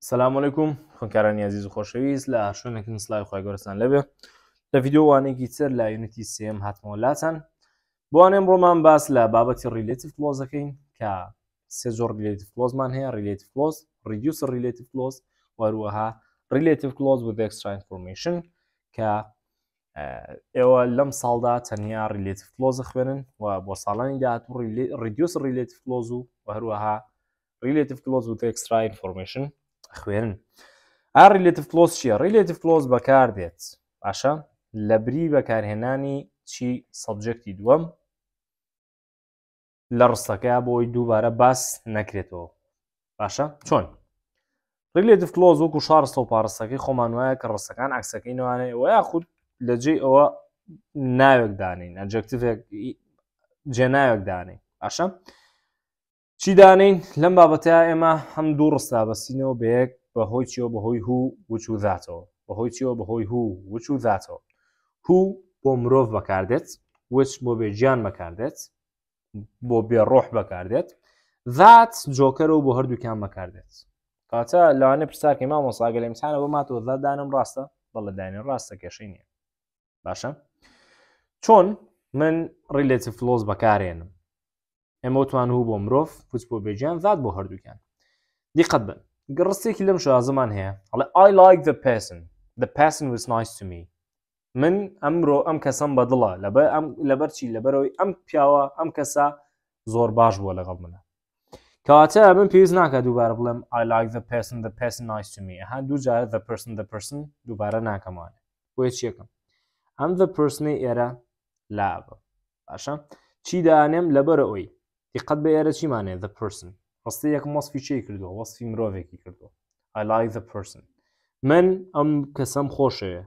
سلام عیکم خوۆنکارانی عزیز و خۆشەویست لە شوێنێکن سلای خی گۆرسستان لەبێ لە یددیووانێکی تر لا یونتی سم هاتمەوە لاچەن بوانێم ڕۆمان باس لە بابەتی ریلتیف فلۆزەکەین کە سێ زۆر ریلتیف فلۆزمان هەیە ریلتیف فلۆز ریدیوس ریلتیف فلۆز وەروەها ریلتیف فلۆز و دەکسرا ئینفۆرمشن کە ئێوە لەم ساڵدا تەنیا ریلتیف فلۆزە خوێنن و بۆ ساڵانی داهاتوو ریدیوس ریلتیف فلۆز و هەروەها ریلتیف فلۆز و دەکسرا ئینفۆرمشن خوێنن ئاریلێتف فلۆس چیە ڕیلێتف فلۆس بەکار دێت باشە لە بری بەکارهێنانی چی سەبجەکتی دووەم لە ڕستەکە بۆی دووبارە باس نەکرێتەوە باشە چۆن ڕیلێتف فلۆز وەکو شار سە و پارستەکەی خۆمان وایە کە ڕستەکان عکسەکەی نوانێ و یا خود لە جێ ئەوە ناوێک دانین ئەجکتفێک جێناوێک دانین باشە؟ چی دانین لەم بابەتیا ئێمە هەم دوو ڕستا بەسینەوە بەیەک بەهۆی چیەوە بەهۆی هوو وچ و ذاتەوە بەهۆی چیەوە بەهۆی هوو وچ و ذاتەوە هوو بۆ مرۆڤ بەکاردێت وچ بۆ بێجیان بەکاردێت بۆ بێڕۆح بەکاردێت ذات جۆکەرە و بۆ هەردووکیان بەکاردێت کاتە لەوانە پرساکە ما مۆساگە لە ئیمسانە بۆ ماتەوە زادانم ڕاستە بەڵە داینە ڕاستە کێشەی نییە باشە چۆن من ڕیلێتی فلۆز بەکارێنم ئەمە توان هو بۆ مرۆڤ پوچ بۆ بێجیان ذات بۆ هەردووکیان دیقەت بن گەڕستێکی لەم شازمان هەیە ئەڵێ I like the person the person was nice to me من ئەمڕۆ ئەم کەسم بەدڵە لەبەر لەبەرچی لەبەرەوەی ئەم پیاوە ئەم کەسە زۆر باش بووە لەگەڵ منە کەواتە من پێویست ناکە دووبارە بڵێم I like the person the person nice to me ها دووجارە the person the person دووبارە ناکەمانە بۆیە چیەکەم ئەم the personی ئێرە لابە باشە چی دانێم لەبەرەوەی دیقەت بە ئێرە چیمانێ the person ڕستی یەکم وەصفی چی کردووە وەصفی مرۆڤێکی کردووە I like the person من ئەم کەسەم خۆشەیە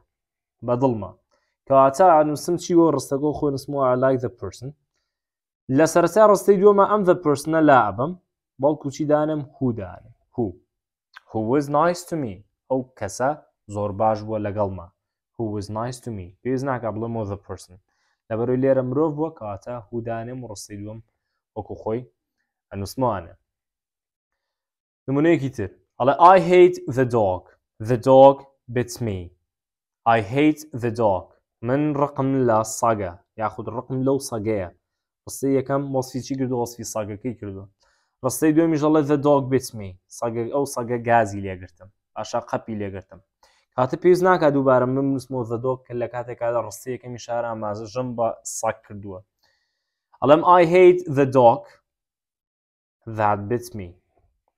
بەدڵمە کەواتا ئانووسم چی بۆ ڕستەگۆ خۆی نسمەوە I like the person لە سەرتا ڕستەی دووەمە ئەم the personە لا ئەبم بەڵکو چی دانم هودانم هو who was nice to me ئەو کەسە زۆر باش بووە لەگەڵمە who was nice to me پێز ناکە بڵم the person لەبەرۆی لێرە مرۆڤ بووە کەواتە هودانم ڕستی دووەم وەکو خۆی ئەنووسمانە نمونەیەکی تر ئەڵە I hate the dog the dog bits me I hate the dog من ڕقم لە ساگە یاخود ڕقم لەو ساگەیە ڕستی یەکەم مۆسیچی کردو ئۆسفی ساگەکەی کردو ڕستەی دوێمیژەڵە the dog bits me ساگە ئەو ساگە گازی لێگرتم ئاشا قەپی لێگرتم کاتە پێویست ناکات دووبارە من نووسمۆ the dog کە لە کاتێکدا ڕستەیەکەمی شار ئامازە ژەم بە ساک کردووە ئەڵم I hate the dog that bit me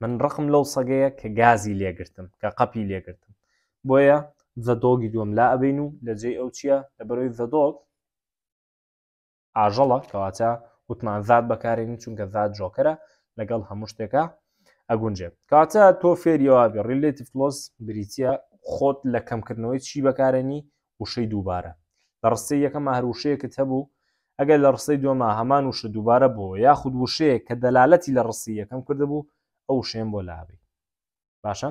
من ڕقم لەو سەگەیە کە گازی لێگرتم کە قەپی لێگرتم بۆیە the dogی دووەم لا ئەبین و لە جێ ئەو چییە لە بەرەوەی the dog ئاژەڵە کەواتە وتمان زاد بەکارێنین چونکە زاد جۆکەرە لەگەڵ هەموو شتێکە ئەگونجێ کاتە تۆ فێریەوەبی ریلێتی فلۆس بریتە خۆت لە کەمکردنەوەی چی بەکارێنی وشەی دووبارە لە ڕستەی یەکەم هەروشەیەکت هەبوو ئەگەر لە ڕستەی دووەما هەمان وشە دووبارە بۆ یاخود وشەیە کە دەلالەتی لە ڕستی یەکەم کردبوو ئەو شێن بۆ لابی باشە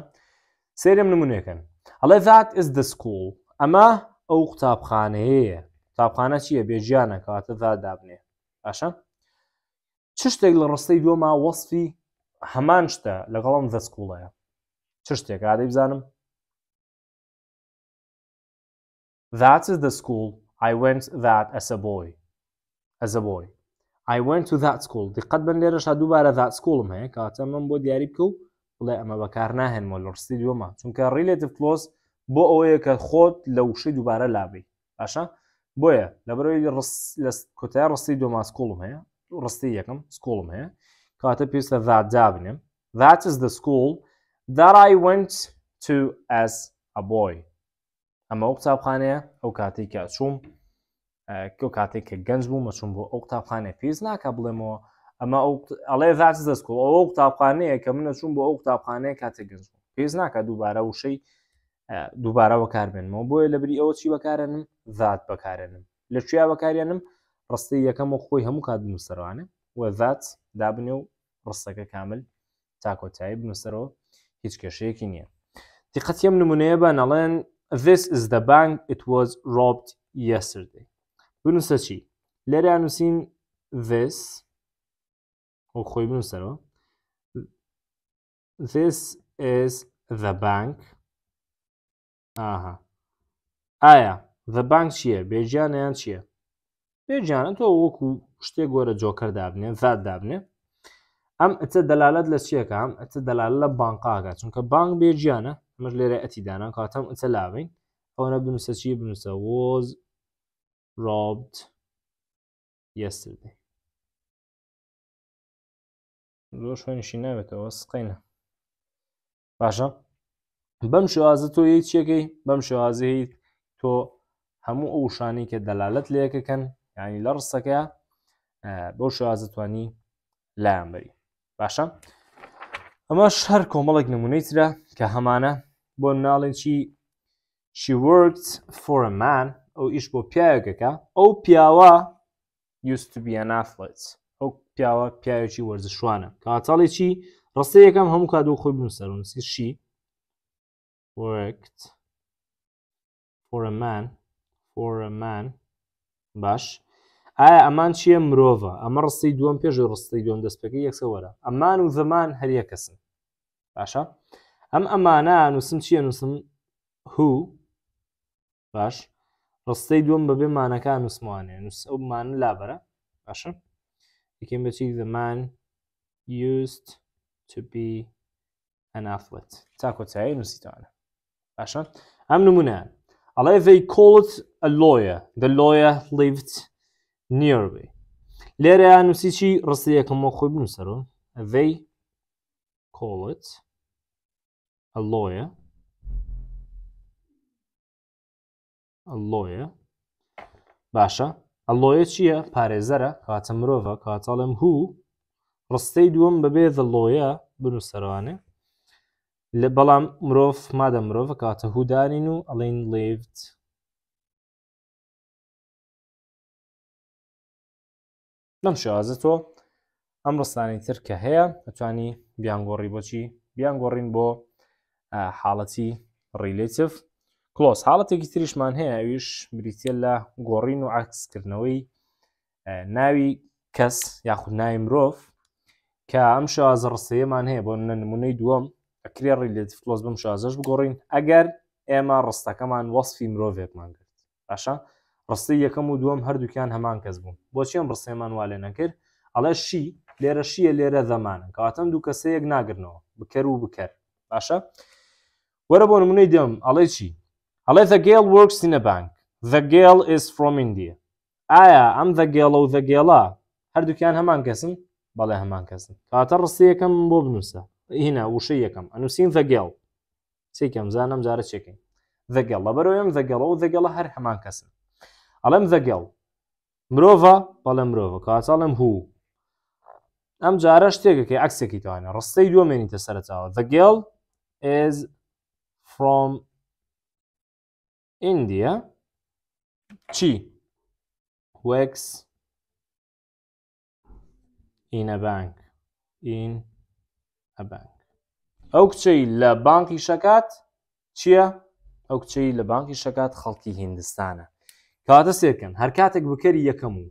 سێرم نمونونێکن ئەڵێ ذات ئز دەسکول ئەمە ئەو قوتابخانەیە تاپخانە چییە بێژیانە کەواتە ذات دابنێ باشە چ شتێک لە ڕستەی دووەما وەصفی هەمان شتە لەگەڵم دەسکوڵەیە چ شتێک عادەی بزانم That's is the school I went that as a boy. as a boy I went to that school دقت بن لێرەشا دووبارە that schoolم هەیە کاتە من بۆ دیاری بکە و بڵێ ئەمە بەکار ناهێنمە لەڕستی دووەمە چونکە ریلێتیو کلۆس بۆ ئەوەیە کە خۆت لە وشەی دووبارە لابی باشە بۆیە لەبەرەوەی لە کۆتای ڕستی دوما سکۆڵم هەیە ڕستی یەکەم سکۆڵم هەیە کاتە پێویستە that دابنم that is the school that I went to as a boy ئەمە ئەو قوتابخانەیە ئەو کاتێککە چوم کۆ کاتێک کە گەنج بوو مەچون بۆ ئەو قوتابخانە پێز ناکە بڵێمەوە ئەمە ئەڵێ ڤاز دەستکۆ ئەو قوتابخانەیە کە من نەچوون بۆ ئەو قوتابخانەیە کاتێک گەنج بوو پێز ناکە دووبارە وشەی دووبارە بەکار بێنمەوە بۆیە لەبری ئەوە چی بەکارنم ذات بەکارێنم لە چیا بەکارێنم ڕستی یەکەم و خۆی هەموو کات بنووسەروانە وە ذات دابنێ و ڕستەکە کامل تاکۆتایی بنووسەرەوە هیچ کێشەیەکی نییە دقەتیم نمونەیە بە نەڵێن this is the bank it was robbed yesterday بنووسە چی لەرە نووسین this خۆی بنووسەرەوە this is the bank ئاها ئایا the bank چییە بێجیانیان چییە بێجیانە تۆ وەکو شتێک گۆرە جۆکەر دابنێ زاد دابنێ ئەم ئەچە دەلالت لە چیەکە ئەم ئەچە دەلال لە بانقاگات چونکە بانک بێجیانە مەر لێرە ئەتیدانا کاتەم ئەچە لاوین ئەوە بنووسە چی بنووسە وۆز robbed yesterday زۆر شوێنشی ناوێتەوە سقینە باشە بەم شوازە تۆ یەکچێکی بەم شوازەیت تۆ هەموو ئەو شانەی کە دەلالت لەکەکەن ینی لە ڕستەکە بەو شوازە توانی لایەنبەری باشە ئەمەش هەر کۆمەڵێک نمونەی ترە کە هەمانە بۆ ناڵێکی she worked for a man ئەو ئیش بۆ پیاوێکەکە ئەو پیاوە یوسبیەنافڵێت ئەو پیاوە پیاوێکی وەرزشوانە کاتەڵێکی ڕستەی یەکەم هەموو کا دوو خۆی بنووسەر نووسشی worked for a man for a man باش ئایا ئەمان چییە مرۆڤە ئەمە ڕستی دووەم پێش ڕستی دوم دەستپەکە یەکسەوەرە ئەمان و زەمان هەریە کەسن باشە ئەم ئەمانە نووسم چییە نووسم هو باش ڕستەی دووەم بەبێ مانەکان وسمانێ نووس ئەومان لابرە باشە یەکەم بچی زمان used to be an athlete تا کۆچایی نووسیتوانە باشە ئەم نمونەیان ئەڵێ they called a lawyer the lawyer lived nearby لێرە یان نووسیی ڕستی یەکەمەوە خۆی بنووسەرەوە they call it a lawyer ئەلۆیە باشە ئەلۆیە چییە پارێزەرە کاتە مرۆڤە کاتەڵم هوو ڕستەی دووەم بەبێ دەڵۆیە بنووسەروانێ لە بەڵام مرۆڤ مادە مرۆڤە کاتە هوودارین و ئەڵین لێفت لەم شازە تۆ ئەم ڕستانی تر کە هەیە ئەتوانی بیانگۆڕی بۆچی بیانگۆڕین بۆ حاڵەتی ڕیلێتف کلۆس حاڵەتێکی تریشمان هەیە ئەوویش بریتە لە گۆڕین و عکسکردنەوەی ناوی کەس یاخود ناوی مرۆڤ کە ئەم شازە ڕستەیەمان هەیە بۆ نمونەی دووەم ئەکرێ ڕیلێت فلۆز بم شازەش بگۆڕین ئەگەر ئێمە ڕستەکەمان وەصفی مرۆڤێکمان کرد باشە ڕستی یەکەم و دووەم هەردووکیان هەمان کەس بوون بۆچی ئەم ڕستێمان والێ نەکرد ئەڵە شی لێرە شیە لێرە دەمانن کەواتەم دوو کەسەیەک ناگرنەوە بکەر و بکەر باشە وەرە بۆ نمونەی دێم ئەڵێ چی هەڵێ the Gale works in a bank the Gale is from India ئایا ئەم the Gale و the Gala هەردووکیان هەمان کەسن بەڵێ هەمان کەسن کاتە ڕستیەکەم بۆ بنووسە هینە وشە یەکەم ئەنووسین the Gale سێکەم زانم جارە چێکین the Gale لە بەرەوەم the Gale و the Gala هەر هەمان کەسن ئەڵم the Gale مرۆڤ بەڵە مرۆڤ کاتەڵم هوو ئەم جارە شتێکەکەی عکسێکی توانە ڕستەی دووەمێنیتە سەرچاوە the Gale is from ئیندیا چی وەکس ئینە بانک ئین ئە بانک ئەو کچەی لە بانکی شەکات چییە؟ ئەو کچەی لە بانکی شەکات خەڵکی هندستانە کاتە سێکن هەر کاتێک بکەری یەکەم و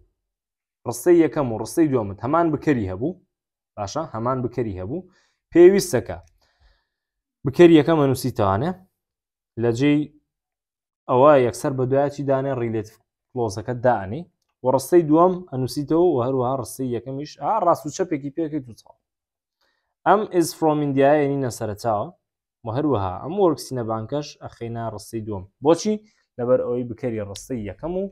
ڕستەی یەکەم و ڕستەی دومت هەمان بکەری هەبوو باشە هەمان بکەری هەبوو پێویستەکە بکەری یەکەم ئەنووسیتوانە لە جێی ئەوە یەکسەر بە دوایکی دانێ ڕیلێت کلۆزەکە دانی و ڕستەی دووەم ئەنووسیتەوە و هەروها ڕستەی یەکەمیش ئا ڕاست و چەپێکی پێکەی دوچڵ ئەم ئز فرۆمیندیایە نینە سەرچاوە و هەروەها ئەم وەرگسینە بانکەش ئەخینا ڕستەی دووەم بۆچی لەبەر ئەوەی بکەری ڕستەی یەکەم و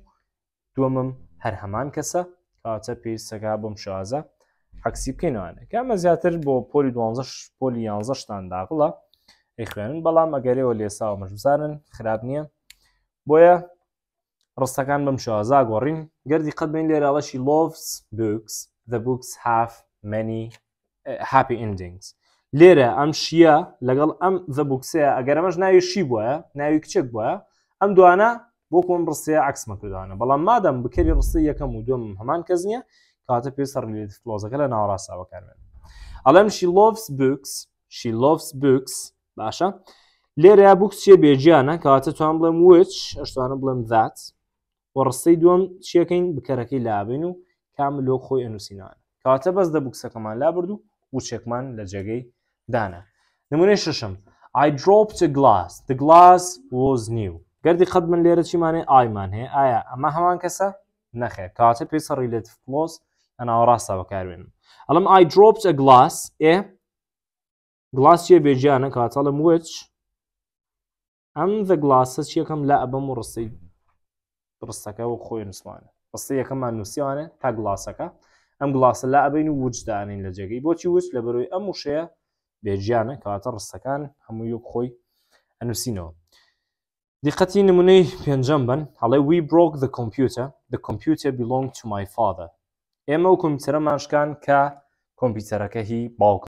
دووەمم هەر هەمان کەسە کاچە پێیسەگا بم شازە حەکسی بکەینوانە کامە زیاتر بۆ پۆلی دو پۆلی 11 شتان داغڵە ئەی خوێنن بەڵام ئەگەرەوە لێسا و مەژزانن خراب نییە بۆیە ڕستەکان بەم شازا گۆڕین گەردی قەت بین لێراڵەشی لۆفس بکس the books have many eh, happy endings لێرە ئەم شیە لەگەڵ ئەم the بوکسەیە ئەگەر ئەمەش ناوی شی بووە ناوی کچێک بووە ئەم دوانە بۆ کۆم ڕستەیە عکسمە کردوانە بەڵام مادەم بکەری ڕستی یەکەم و دوم هەمان کەس نییە کاتە پێ سەرلیت فلۆزەکە لە ناوەڕاستاوەکارێن ئەڵم شی لۆفس بکس شی لۆفس بکس باشە لێرە یا بوک چیە بێجیانە کەواتە توان بڵێم وچ ئەشتوانە بڵێم ذات وە ڕستەی دووەم چیەکەین بکەرەکەی لابین و کام لۆ خۆی ئەنووسینان کەواتە بەس دە بوکسەکەمان لابرد و وچێکمان لە جێگەی دانا نمونێ ششم I dropped a glass the glass was new گەردی خەت من لێرە چیمانێ ئایمان هەیە ئایا ئەمە هەمان کەسە نەخێ کاتە پێسە ڕیلێت فلۆس ئەناوە ڕاستە بەکارێنم ئەڵم I dropped a glass ئێ گڵاسیە بێجیانە کاتەڵم وچ ذا جلاسز شي كم لا ئەبەم و ڕستی او خوي نسوان بس هي كم نسوان تا جلاسك ام جلاس لا ئەبین و وجددانین لە جێگەی بۆچی لبروي ام بەرۆی ئەم كاتر السكان هم ڕستەکان خوي یەک خۆی ئەنووسینەوە دقەتی نمونەی پێنجەم بن هەڵێ وی ذا كمبيوتر computer the computer belong to my father ئێمە و کۆمپیوتەرە ماشکان